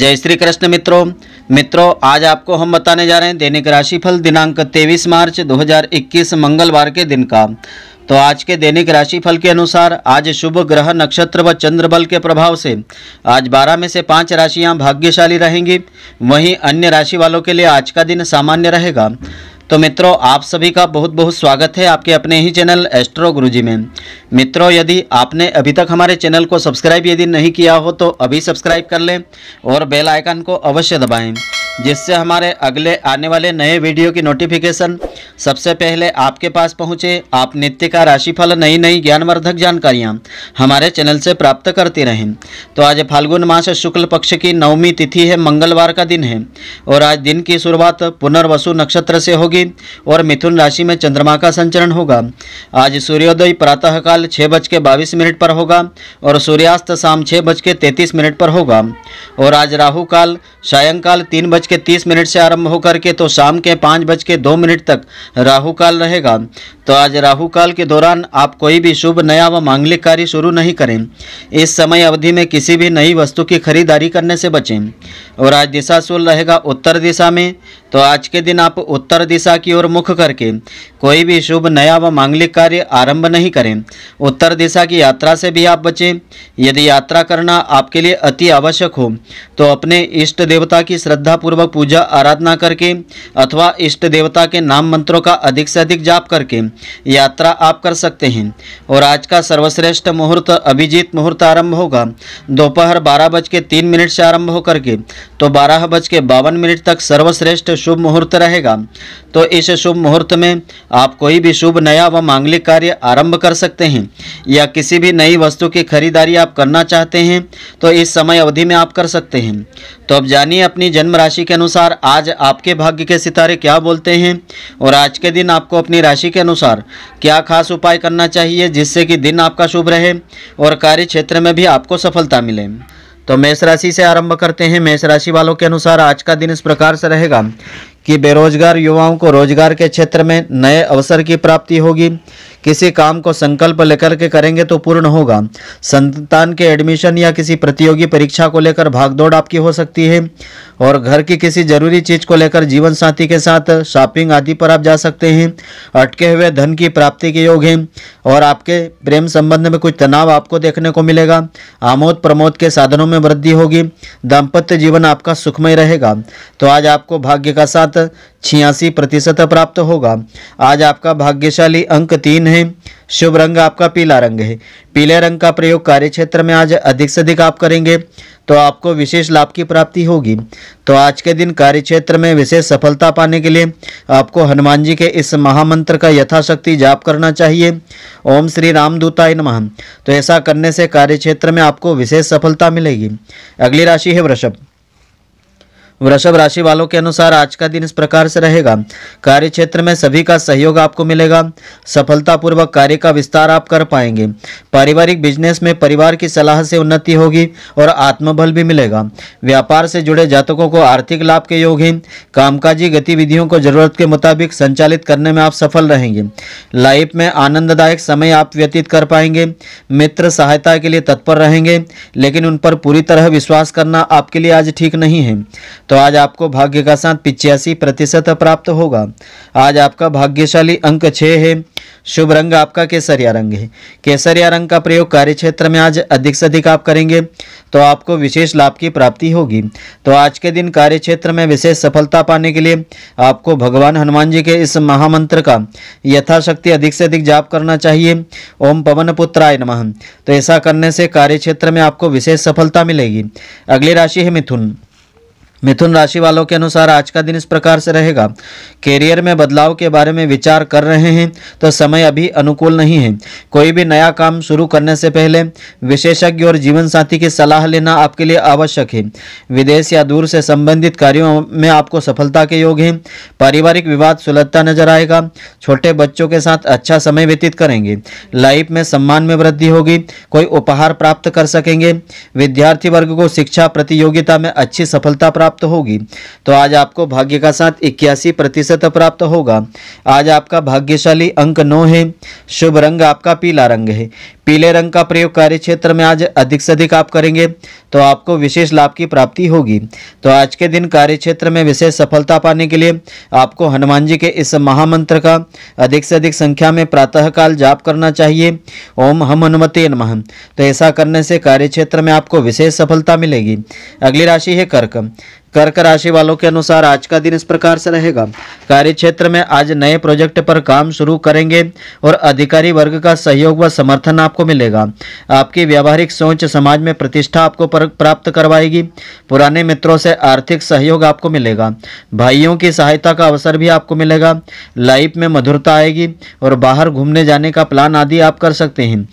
जय श्री कृष्ण मित्रों मित्रों आज आपको हम बताने जा रहे हैं दैनिक राशिफल दिनांक 23 मार्च 2021 मंगलवार के दिन का तो आज के दैनिक राशिफल के अनुसार आज शुभ ग्रह नक्षत्र व चंद्र बल के प्रभाव से आज 12 में से पाँच राशियां भाग्यशाली रहेंगी वहीं अन्य राशि वालों के लिए आज का दिन सामान्य रहेगा तो मित्रों आप सभी का बहुत बहुत स्वागत है आपके अपने ही चैनल एस्ट्रो गुरुजी में मित्रों यदि आपने अभी तक हमारे चैनल को सब्सक्राइब यदि नहीं किया हो तो अभी सब्सक्राइब कर लें और बेल आइकन को अवश्य दबाएं जिससे हमारे अगले आने वाले नए वीडियो की नोटिफिकेशन सबसे पहले आपके पास पहुँचे आप नित्य का राशिफल नई नई ज्ञानवर्धक जानकारियाँ हमारे चैनल से प्राप्त करते रहें तो आज फाल्गुन मास शुक्ल पक्ष की नवमी तिथि है मंगलवार का दिन है और आज दिन की शुरुआत पुनर्वसु नक्षत्र से होगी और मिथुन राशि में चंद्रमा का संचरण होगा आज सूर्योदय प्रातःकाल छः बज के बाईस मिनट पर होगा और सूर्यास्त शाम छः बज के तैंतीस मिनट पर होगा और आज राहुकाल सायंकाल तीन बज के तीस मिनट से आरंभ होकर के तो शाम के पाँच बज के दो मिनट तक राहु काल रहेगा तो आज राहु काल के दौरान आप कोई भी शुभ नया व मांगलिक कार्य शुरू नहीं करें इस समय अवधि में किसी भी नई वस्तु की खरीदारी करने से बचें और आज दिशा शुल रहेगा उत्तर दिशा में तो आज के दिन आप उत्तर दिशा की ओर मुख करके कोई भी शुभ नया व मांगलिक कार्य आरंभ नहीं करें उत्तर दिशा की यात्रा से भी आप बचें यदि यात्रा करना आपके लिए अति आवश्यक हो तो अपने इष्ट देवता की श्रद्धापूर्वक पूजा आराधना करके अथवा इष्ट देवता के नाम मंत्रों का अधिक से अधिक जाप करके यात्रा आप कर सकते हैं और आज का सर्वश्रेष्ठ मुहूर्त अभिजीत मुहूर्त आरंभ होगा दोपहर बारह बज के तीन मिनट से आरंभ होकर के तो बारह बज के बावन मिनट तक सर्वश्रेष्ठ शुभ मुहूर्त रहेगा तो इस शुभ मुहूर्त में आप कोई भी शुभ नया व मांगलिक कार्य आरंभ कर सकते हैं या किसी भी नई वस्तु की खरीदारी आप करना चाहते हैं तो इस समय अवधि में आप कर सकते हैं तो अब जानिए अपनी जन्म राशि के अनुसार आज आपके भाग्य के सितारे क्या बोलते हैं और आज के दिन आपको अपनी राशि के अनुसार क्या खास उपाय करना चाहिए जिससे कि दिन आपका शुभ रहे और कार्य क्षेत्र में भी आपको सफलता मिले तो मेष राशि से आरंभ करते हैं मेष राशि वालों के अनुसार आज का दिन इस प्रकार से रहेगा कि बेरोजगार युवाओं को रोजगार के क्षेत्र में नए अवसर की प्राप्ति होगी किसी काम को संकल्प लेकर के करेंगे तो पूर्ण होगा संतान के एडमिशन या किसी प्रतियोगी परीक्षा को लेकर भागदौड़ आपकी हो सकती है और घर की किसी जरूरी चीज को लेकर जीवन साथी के साथ शॉपिंग आदि पर आप जा सकते हैं अटके हुए धन की प्राप्ति के योग हैं और आपके प्रेम संबंध में कुछ तनाव आपको देखने को मिलेगा आमोद प्रमोद के साधनों में वृद्धि होगी दाम्पत्य जीवन आपका सुखमय रहेगा तो आज आपको भाग्य का साथ छियासी प्रतिशत प्राप्त होगा आज आपका भाग्यशाली अंक तीन है शुभ रंग आपका पीला रंग है पीले रंग का प्रयोग कार्य क्षेत्र में आज अधिक से अधिक आप करेंगे तो आपको विशेष लाभ की प्राप्ति होगी तो आज के दिन कार्य क्षेत्र में विशेष सफलता पाने के लिए आपको हनुमान जी के इस महामंत्र का यथाशक्ति जाप करना चाहिए ओम श्री राम दूताय नमः तो ऐसा करने से कार्य क्षेत्र में आपको विशेष सफलता मिलेगी अगली राशि है वृषभ वृषभ राशि वालों के अनुसार आज का दिन इस प्रकार से रहेगा कार्य क्षेत्र में सभी का सहयोग आपको मिलेगा सफलतापूर्वक कार्य का विस्तार आप कर पाएंगे पारिवारिक बिजनेस में परिवार की सलाह से उन्नति होगी और आत्मबल भी मिलेगा व्यापार से जुड़े जातकों को आर्थिक लाभ के योग हैं कामकाजी गतिविधियों को जरूरत के मुताबिक संचालित करने में आप सफल रहेंगे लाइफ में आनंददायक समय आप व्यतीत कर पाएंगे मित्र सहायता के लिए तत्पर रहेंगे लेकिन उन पर पूरी तरह विश्वास करना आपके लिए आज ठीक नहीं है तो आज आपको भाग्य का साथ पिचासी प्रतिशत प्राप्त होगा आज आपका भाग्यशाली अंक छः है शुभ रंग आपका केसरिया रंग है केसरिया रंग का प्रयोग कार्य क्षेत्र में आज अधिक से अधिक आप करेंगे तो आपको विशेष लाभ की प्राप्ति होगी तो आज के दिन कार्य क्षेत्र में विशेष सफलता पाने के लिए आपको भगवान हनुमान जी के इस महामंत्र का यथाशक्ति अधिक से अधिक जाप करना चाहिए ओम पवन पुत्राय नम तो ऐसा करने से कार्य क्षेत्र में आपको विशेष सफलता मिलेगी अगली राशि है मिथुन मिथुन राशि वालों के अनुसार आज का दिन इस प्रकार से रहेगा कैरियर में बदलाव के बारे में विचार कर रहे हैं तो समय अभी अनुकूल नहीं है कोई भी नया काम शुरू करने से पहले विशेषज्ञ और जीवन साथी की सलाह लेना आपके लिए आवश्यक है विदेश या दूर से संबंधित कार्यों में आपको सफलता के योग हैं पारिवारिक विवाद सुलझता नजर आएगा छोटे बच्चों के साथ अच्छा समय व्यतीत करेंगे लाइफ में सम्मान में वृद्धि होगी कोई उपहार प्राप्त कर सकेंगे विद्यार्थी वर्ग को शिक्षा प्रतियोगिता में अच्छी सफलता प्राप्त प्राप्त होगी तो आज आपको भाग्य का साथ इक्यासी प्रतिशत प्राप्त होगा आज आपका भाग्यशाली अंक नौ है शुभ रंग आपका पीला रंग है पीले रंग का प्रयोग कार्य क्षेत्र में आज अधिक से अधिक आप करेंगे तो आपको विशेष लाभ की प्राप्ति होगी तो आज के दिन कार्य क्षेत्र में विशेष सफलता पाने के लिए आपको हनुमान जी के इस महामंत्र का अधिक से अधिक संख्या में प्रातःकाल जाप करना चाहिए ओम हम हनुमते नमः तो ऐसा करने से कार्य क्षेत्र में आपको विशेष सफलता मिलेगी अगली राशि है कर्क कर्क राशि वालों के अनुसार आज का दिन इस प्रकार से रहेगा कार्य क्षेत्र में आज नए प्रोजेक्ट पर काम शुरू करेंगे और अधिकारी वर्ग का सहयोग व समर्थन आपको मिलेगा आपकी व्यावहारिक सोच समाज में प्रतिष्ठा आपको प्राप्त करवाएगी पुराने मित्रों से आर्थिक सहयोग आपको मिलेगा भाइयों की सहायता का अवसर भी आपको मिलेगा लाइफ में मधुरता आएगी और बाहर घूमने जाने का प्लान आदि आप कर सकते हैं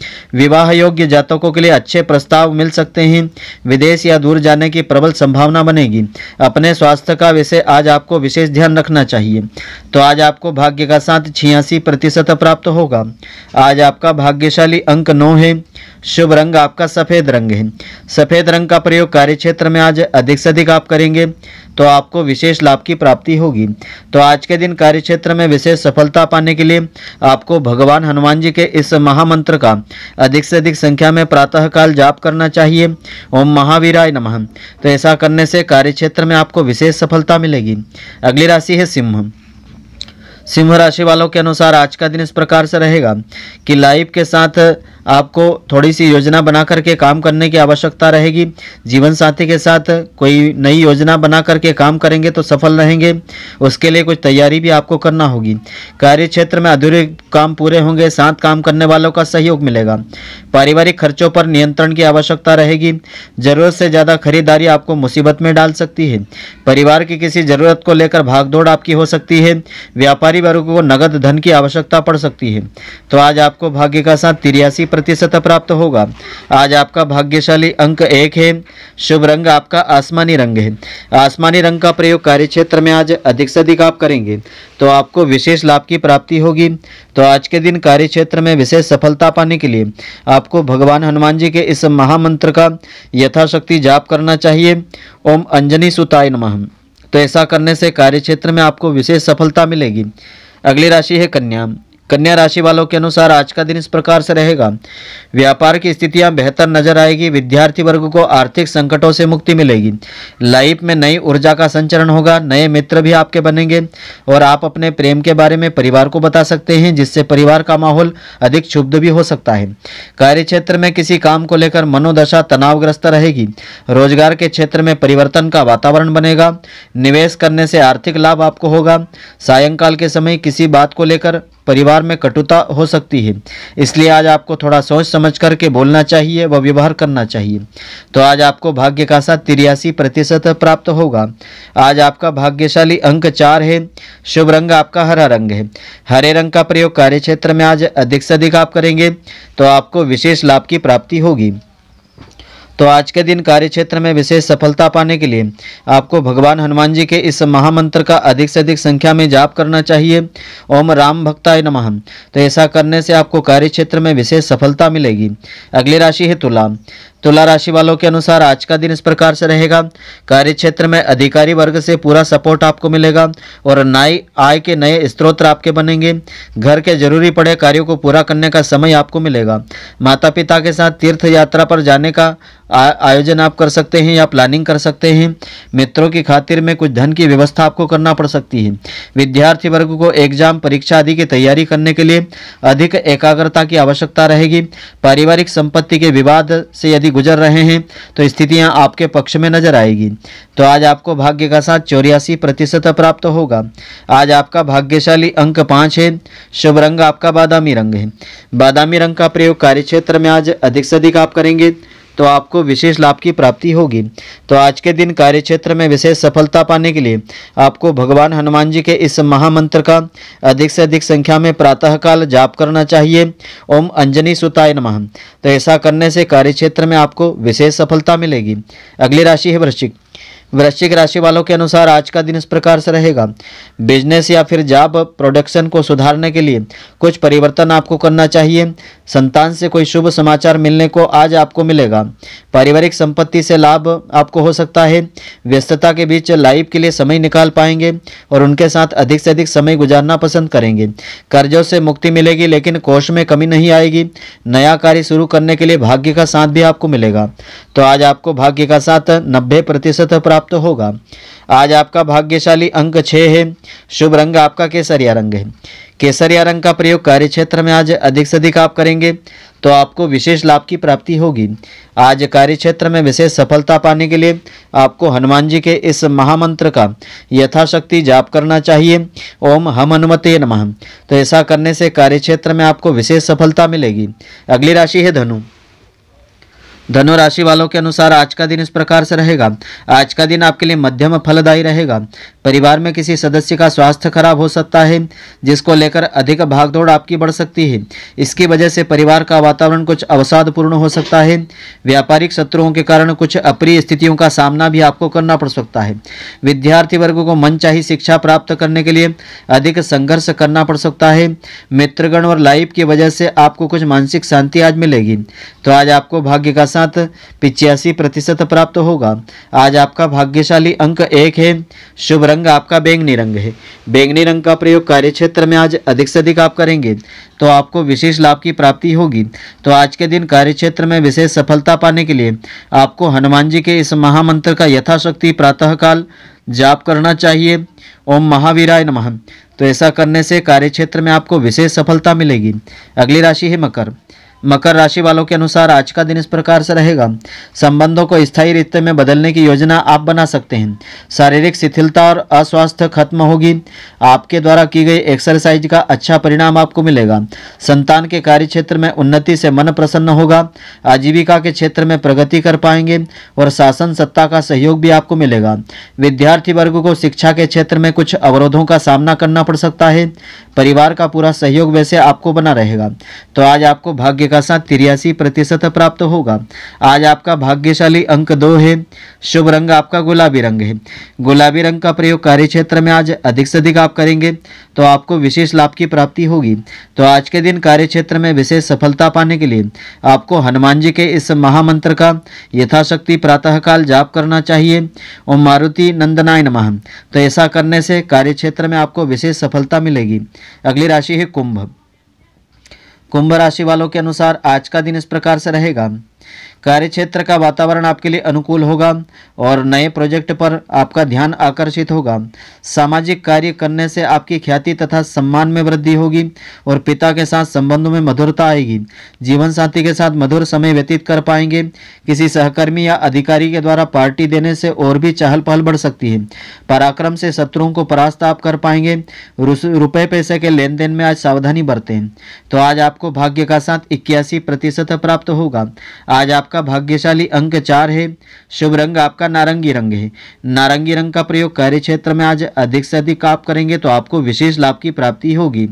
विवाह योग्य जातकों के लिए अच्छे प्रस्ताव मिल सकते हैं विदेश या दूर जाने की प्रबल संभावना बनेगी अपने स्वास्थ्य का विषय आज आपको विशेष ध्यान रखना चाहिए तो आज आपको भाग्य का साथ छियासी प्रतिशत प्राप्त होगा आज आपका भाग्यशाली अंक नौ है शुभ रंग आपका सफ़ेद रंग है सफ़ेद रंग का प्रयोग कार्य क्षेत्र में आज अधिक से अधिक आप करेंगे तो आपको विशेष लाभ की प्राप्ति होगी तो आज के दिन कार्यक्षेत्र में विशेष सफलता पाने के लिए आपको भगवान हनुमान जी के इस महामंत्र का अधिक से अधिक संख्या में प्रातःकाल जाप करना चाहिए ओम महावीराय नमः तो ऐसा करने से कार्य क्षेत्र में आपको विशेष सफलता मिलेगी अगली राशि है सिंह सिंह राशि वालों के अनुसार आज का दिन इस प्रकार से रहेगा कि लाइफ के साथ आपको थोड़ी सी योजना बना करके काम करने की आवश्यकता रहेगी जीवन साथी के साथ कोई नई योजना बना करके काम करेंगे तो सफल रहेंगे उसके लिए कुछ तैयारी भी आपको करना होगी कार्य क्षेत्र में अधूरे काम पूरे होंगे साथ काम करने वालों का सहयोग मिलेगा पारिवारिक खर्चों पर नियंत्रण की आवश्यकता रहेगी जरूरत से ज़्यादा खरीदारी आपको मुसीबत में डाल सकती है परिवार की किसी जरूरत को लेकर भागदौड़ आपकी हो सकती है व्यापारी व्यापारी वर्ग को नगद धन की आवश्यकता पड़ सकती है तो आज आपको भाग्य का साथ तिरासी प्रतिशत प्राप्त होगा आज आपका भाग्यशाली अंक एक है शुभ रंग आपका आसमानी रंग है आसमानी रंग का प्रयोग कार्य क्षेत्र में आज अधिक से अधिक आप करेंगे तो आपको विशेष लाभ की प्राप्ति होगी तो आज के दिन कार्य क्षेत्र में विशेष सफलता पाने के लिए आपको भगवान हनुमान जी के इस महामंत्र का यथाशक्ति जाप करना चाहिए ओम अंजनी सुताय नमः तो ऐसा करने से कार्य क्षेत्र में आपको विशेष सफलता मिलेगी अगली राशि है कन्या कन्या राशि वालों के अनुसार आज का दिन इस प्रकार से रहेगा व्यापार की स्थितियां बेहतर नजर आएगी विद्यार्थी वर्ग को आर्थिक संकटों से मुक्ति मिलेगी लाइफ में नई ऊर्जा का संचरण होगा नए मित्र भी आपके बनेंगे और आप अपने प्रेम के बारे में परिवार को बता सकते हैं जिससे परिवार का माहौल अधिक क्षुब्ध भी हो सकता है कार्य क्षेत्र में किसी काम को लेकर मनोदशा तनावग्रस्त रहेगी रोजगार के क्षेत्र में परिवर्तन का वातावरण बनेगा निवेश करने से आर्थिक लाभ आपको होगा सायंकाल के समय किसी बात को लेकर परिवार व्यवहार में कटुता हो सकती है इसलिए आज आपको थोड़ा सोच समझ करके बोलना चाहिए व व्यवहार करना चाहिए तो आज आपको भाग्य का साथ तिरासी प्रतिशत प्राप्त होगा आज आपका भाग्यशाली अंक चार है शुभ रंग आपका हरा रंग है हरे रंग का प्रयोग कार्य क्षेत्र में आज अधिक से अधिक आप करेंगे तो आपको विशेष लाभ की प्राप्ति होगी तो आज के दिन कार्य क्षेत्र में विशेष सफलता पाने के लिए आपको भगवान हनुमान जी के इस महामंत्र का अधिक से अधिक संख्या में जाप करना चाहिए ओम राम भक्ताय नमः तो ऐसा करने से आपको कार्य क्षेत्र में विशेष सफलता मिलेगी अगली राशि है तुला तुला राशि वालों के अनुसार आज का दिन इस प्रकार से रहेगा कार्य क्षेत्र में अधिकारी वर्ग से पूरा सपोर्ट आपको मिलेगा और नए आय के नए स्त्रोत आपके बनेंगे घर के जरूरी पड़े कार्यों को पूरा करने का समय आपको मिलेगा माता पिता के साथ तीर्थ यात्रा पर जाने का आयोजन आप कर सकते हैं या प्लानिंग कर सकते हैं मित्रों की खातिर में कुछ धन की व्यवस्था आपको करना पड़ सकती है विद्यार्थी वर्ग को एग्जाम परीक्षा आदि की तैयारी करने के लिए अधिक एकाग्रता की आवश्यकता रहेगी पारिवारिक संपत्ति के विवाद से यदि गुजर रहे हैं तो स्थितियां आपके पक्ष में नजर आएगी तो आज आपको भाग्य का साथ चौरासी प्रतिशत प्राप्त होगा आज आपका भाग्यशाली अंक पाँच है शुभ रंग आपका बादामी रंग है बादामी रंग का प्रयोग कार्यक्षेत्र में आज अधिक से अधिक आप करेंगे तो आपको विशेष लाभ की प्राप्ति होगी तो आज के दिन कार्यक्षेत्र में विशेष सफलता पाने के लिए आपको भगवान हनुमान जी के इस महामंत्र का अधिक से अधिक संख्या में प्रातःकाल जाप करना चाहिए ओम अंजनी सुताय नमः तो ऐसा करने से कार्य क्षेत्र में आपको विशेष सफलता मिलेगी अगली राशि है वृश्चिक वृश्चिक राशि वालों के अनुसार आज का दिन इस प्रकार से रहेगा बिजनेस या फिर जॉब प्रोडक्शन को सुधारने के लिए कुछ परिवर्तन आपको करना चाहिए संतान से कोई शुभ समाचार मिलने को आज आपको मिलेगा पारिवारिक संपत्ति से लाभ आपको हो सकता है व्यस्तता के बीच लाइफ के लिए समय निकाल पाएंगे और उनके साथ अधिक से अधिक समय गुजारना पसंद करेंगे कर्जों से मुक्ति मिलेगी लेकिन कोष में कमी नहीं आएगी नया कार्य शुरू करने के लिए भाग्य का साथ भी आपको मिलेगा तो आज आपको भाग्य का साथ नब्बे प्रतिशत प्राप्त प्राप्त होगा आज आपका भाग्यशाली अंक छः है शुभ रंग आपका केसरिया रंग है केसरिया रंग का प्रयोग कार्य क्षेत्र में आज अधिक से अधिक आप करेंगे तो आपको विशेष लाभ की प्राप्ति होगी आज कार्य क्षेत्र में विशेष सफलता पाने के लिए आपको हनुमान जी के इस महामंत्र का यथाशक्ति जाप करना चाहिए ओम हम हनुमते नमः तो ऐसा करने से कार्य क्षेत्र में आपको विशेष सफलता मिलेगी अगली राशि है धनु धनु राशि वालों के अनुसार आज का दिन इस प्रकार से रहेगा आज का दिन आपके लिए मध्यम फलदायी रहेगा परिवार में किसी सदस्य का स्वास्थ्य खराब हो सकता है जिसको लेकर अधिक भागदौड़ आपकी बढ़ सकती है इसकी वजह से परिवार का वातावरण कुछ अवसादपूर्ण हो सकता है व्यापारिक शत्रुओं के कारण कुछ अप्रिय स्थितियों का सामना भी आपको करना पड़ सकता है विद्यार्थी वर्ग को मन चाहिए शिक्षा प्राप्त करने के लिए अधिक संघर्ष करना पड़ सकता है मित्रगण और लाइफ की वजह से आपको कुछ मानसिक शांति आज मिलेगी तो आज आपको भाग्य का साथ पिचासी प्रतिशत प्राप्त होगा आज आपका भाग्यशाली अंक एक है शुभ रंग रंग आपका बैंगनी रंग है बैंगनी रंग का प्रयोग कार्य क्षेत्र में आज अधिक से अधिक आप करेंगे तो आपको विशेष लाभ की प्राप्ति होगी तो आज के दिन कार्य क्षेत्र में विशेष सफलता पाने के लिए आपको हनुमान जी के इस महामंत्र का यथाशक्ति प्रातःकाल जाप करना चाहिए ओम महावीराय नमः तो ऐसा करने से कार्य क्षेत्र में आपको विशेष सफलता मिलेगी अगली राशि है मकर मकर राशि वालों के अनुसार आज का दिन इस प्रकार से रहेगा संबंधों को स्थायी रिश्ते में बदलने की योजना आप बना सकते हैं शारीरिक शिथिलता और अस्वास्थ्य खत्म होगी आपके द्वारा की गई एक्सरसाइज का अच्छा परिणाम आपको मिलेगा संतान के कार्य क्षेत्र में उन्नति से मन प्रसन्न होगा आजीविका के क्षेत्र में प्रगति कर पाएंगे और शासन सत्ता का सहयोग भी आपको मिलेगा विद्यार्थी वर्ग को शिक्षा के क्षेत्र में कुछ अवरोधों का सामना करना पड़ सकता है परिवार का पूरा सहयोग वैसे आपको बना रहेगा तो आज आपको भाग्य का साथ तिरियासी प्रतिशत प्राप्त होगा आज आपका भाग्यशाली अंक दो है शुभ रंग आपका गुलाबी रंग है गुलाबी रंग का प्रयोग कार्य क्षेत्र में आज अधिक से अधिक आप करेंगे तो आपको विशेष लाभ की प्राप्ति होगी तो आज के दिन कार्य क्षेत्र में विशेष सफलता पाने के लिए आपको हनुमान जी के इस महामंत्र का यथाशक्ति प्रातःकाल जाप करना चाहिए ओम मारुति नंदनाय नमः तो ऐसा करने से कार्य क्षेत्र में आपको विशेष सफलता मिलेगी अगली राशि है कुंभ कुंभ राशि वालों के अनुसार आज का दिन इस प्रकार से रहेगा कार्यक्षेत्र का वातावरण आपके लिए अनुकूल होगा और नए प्रोजेक्ट पर आपका ध्यान आकर्षित होगा सामाजिक कार्य करने से आपकी ख्याति तथा सम्मान में वृद्धि होगी और पिता के साथ संबंधों में मधुरता आएगी जीवन साथी के साथ मधुर समय व्यतीत कर पाएंगे किसी सहकर्मी या अधिकारी के द्वारा पार्टी देने से और भी चहल पहल बढ़ सकती है पराक्रम से शत्रुओं को परास्त आप कर पाएंगे रुपए पैसे के लेन देन में आज सावधानी बरतें तो आज आपको भाग्य का साथ इक्यासी प्रतिशत प्राप्त होगा आज आप आपका भाग्यशाली अंक चार है शुभ रंग आपका नारंगी रंग है नारंगी रंग का प्रयोग कार्य क्षेत्र में आज अधिक से अधिक आप करेंगे तो आपको विशेष लाभ की प्राप्ति होगी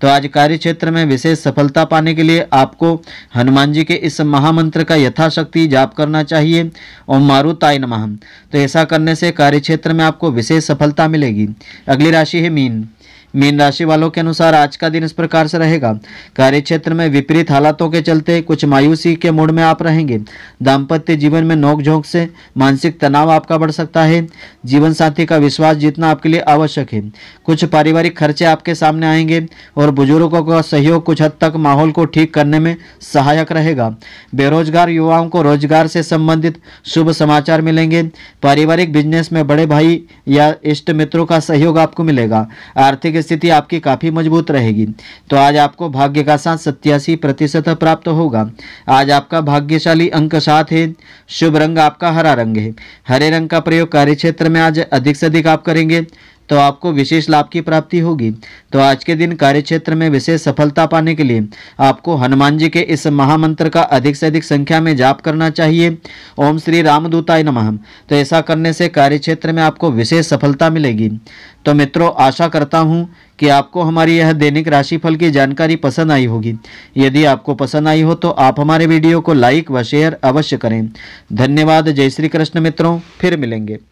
तो आज कार्य क्षेत्र में विशेष सफलता पाने के लिए आपको हनुमान जी के इस महामंत्र का यथाशक्ति जाप करना चाहिए और मारुताय नमः तो ऐसा करने से कार्य क्षेत्र में आपको विशेष सफलता मिलेगी अगली राशि है मीन मीन राशि वालों के अनुसार आज का दिन इस प्रकार से रहेगा कार्य क्षेत्र में विपरीत हालातों के चलते कुछ मायूसी के मूड में आप रहेंगे दाम्पत्य जीवन में नोकझोंक से मानसिक तनाव आपका बढ़ सकता है जीवन साथी का विश्वास जीतना आपके लिए आवश्यक है कुछ पारिवारिक खर्चे आपके सामने आएंगे और बुजुर्गों का सहयोग कुछ हद तक माहौल को ठीक करने में सहायक रहेगा बेरोजगार युवाओं को रोजगार से संबंधित शुभ समाचार मिलेंगे पारिवारिक बिजनेस में बड़े भाई या इष्ट मित्रों का सहयोग आपको मिलेगा आर्थिक स्थिति आपकी काफ़ी मजबूत रहेगी तो आज आपको भाग्य का साथ सत्यासी प्रतिशत प्राप्त होगा आज आपका भाग्यशाली अंक सात है शुभ रंग आपका हरा रंग है हरे रंग का प्रयोग कार्य क्षेत्र में आज अधिक से अधिक आप करेंगे तो आपको विशेष लाभ की प्राप्ति होगी तो आज के दिन कार्य क्षेत्र में विशेष सफलता पाने के लिए आपको हनुमान जी के इस महामंत्र का अधिक से अधिक संख्या में जाप करना चाहिए ओम श्री रामदूताय नमः तो ऐसा करने से कार्य क्षेत्र में आपको विशेष सफलता मिलेगी तो मित्रों आशा करता हूँ कि आपको हमारी यह दैनिक राशिफल की जानकारी पसंद आई होगी यदि आपको पसंद आई हो तो आप हमारे वीडियो को लाइक व शेयर अवश्य करें धन्यवाद जय श्री कृष्ण मित्रों फिर मिलेंगे